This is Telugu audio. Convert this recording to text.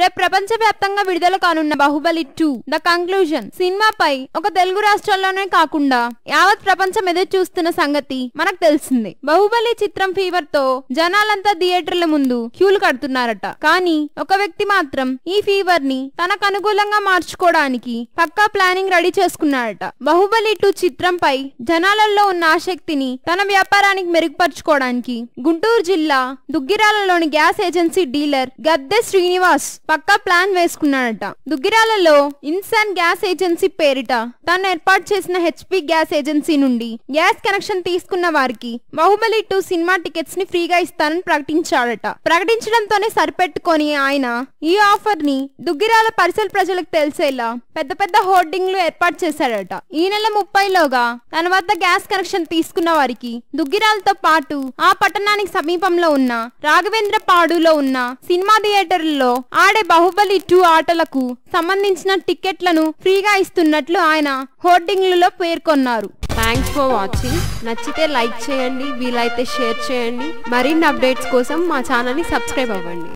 రేపు ప్రపంచవ్యాప్తంగా విడుదల కానున్న బాహుబలి టూ ద కంక్లూజన్ సినిమాపై ఒక తెలుగు రాష్ట్రాల్లోనే కాకుండా యావత్ ప్రపంచం ఎదురు చూస్తున్న సంగతి మనకు తెలిసింది బాహుబలి చిత్రం ఫీవర్ తో జనాలంతా థియేటర్ల ముందు క్యూలు కడుతున్నారట కానీ ఒక వ్యక్తి మాత్రం ఈ ఫీవర్ ని తనకు అనుకూలంగా మార్చుకోవడానికి పక్కా ప్లానింగ్ రెడీ చేసుకున్నాడట బాహుబలి టూ చిత్రంపై జనాలలో ఉన్న ఆసక్తిని తన వ్యాపారానికి మెరుగుపరుచుకోవడానికి గుంటూరు జిల్లా దుగ్గిరాలలోని gas agency dealer Gadde Srinivas పక్కా ప్లాన్ వేసుకున్నాడట దుగ్గిరాలలో ఇన్సాన్ గ్యాస్ ఏజెన్సీ పేరిట తాను ఏర్పాటు చేసిన హెచ్పి గ్యాస్ ఏజెన్సీ నుండి గ్యాస్ కనెక్షన్ తీసుకున్న వారికి బాహుబలి టూ సినిమా టికెట్స్ ని ఫ్రీగా ఇస్తానని ప్రకటించాడట ప్రకటించడంతోనే సరిపెట్టుకొని ఆయన ఈ ఆఫర్ ని దుగ్గిరాల పరిసర ప్రజలకు తెలిసేలా పెద్ద పెద్ద హోర్డింగ్లు ఏర్పాటు చేశాడట ఈ నెల ముప్పైలోగా తన వద్ద గ్యాస్ కనెక్షన్ తీసుకున్న వారికి దుగ్గిరాలతో పాటు ఆ పట్టణానికి సమీపంలో ఉన్న రాఘవేంద్ర పాడులో ఉన్న సినిమా థియేటర్లలో ఆడ ఆడే బాహుబలి టూ ఆటలకు సంబంధించిన టికెట్లను ఫ్రీగా ఇస్తున్నట్లు ఆయన హోర్డింగ్లలో పేర్కొన్నారు థ్యాంక్స్ ఫర్ వాచింగ్ నచ్చితే లైక్ చేయండి వీలైతే షేర్ చేయండి మరిన్ని అప్డేట్స్ కోసం మా ఛానల్ని సబ్స్క్రైబ్ అవ్వండి